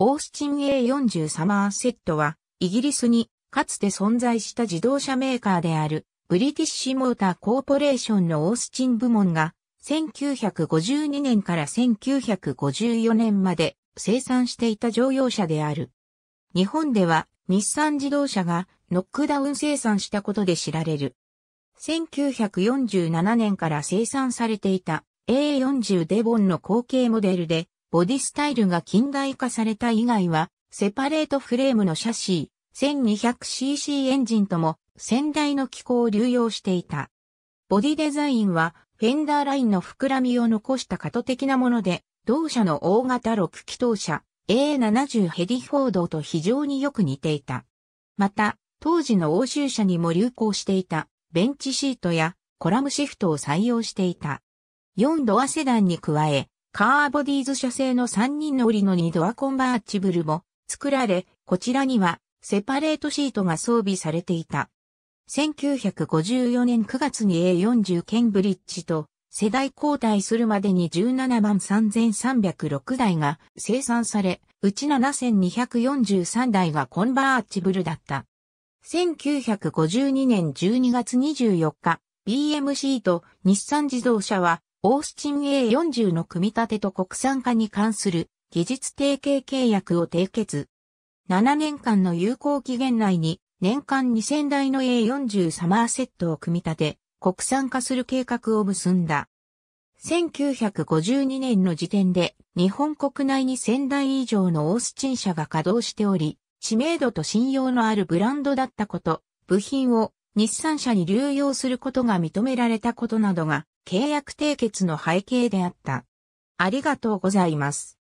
オースチン A40 サマーセットは、イギリスにかつて存在した自動車メーカーである、ブリティッシュモーターコーポレーションのオースチン部門が、1952年から1954年まで生産していた乗用車である。日本では日産自動車がノックダウン生産したことで知られる。1947年から生産されていた A40 デボンの後継モデルでボディスタイルが近代化された以外は、セパレートフレームのシャシー、1200cc エンジンとも先代の機構を流用していた。ボディデザインは、フェンダーラインの膨らみを残した過渡的なもので、同社の大型6気筒車 A70 ヘディフォードと非常によく似ていた。また、当時の欧州車にも流行していたベンチシートやコラムシフトを採用していた。4ドアセダンに加え、カーボディーズ社製の3人乗りの2ドアコンバーチブルも作られ、こちらにはセパレートシートが装備されていた。1954年9月に A40 ケンブリッジと世代交代するまでに17万3306台が生産され、うち7243台がコンバーチブルだった。1952年12月24日、BMC と日産自動車はオースチン A40 の組み立てと国産化に関する技術提携契約を締結。7年間の有効期限内に年間2000台の A40 サマーセットを組み立て、国産化する計画を結んだ。1952年の時点で日本国内に1000台以上のオースチン車が稼働しており、知名度と信用のあるブランドだったこと、部品を日産車に流用することが認められたことなどが契約締結の背景であった。ありがとうございます。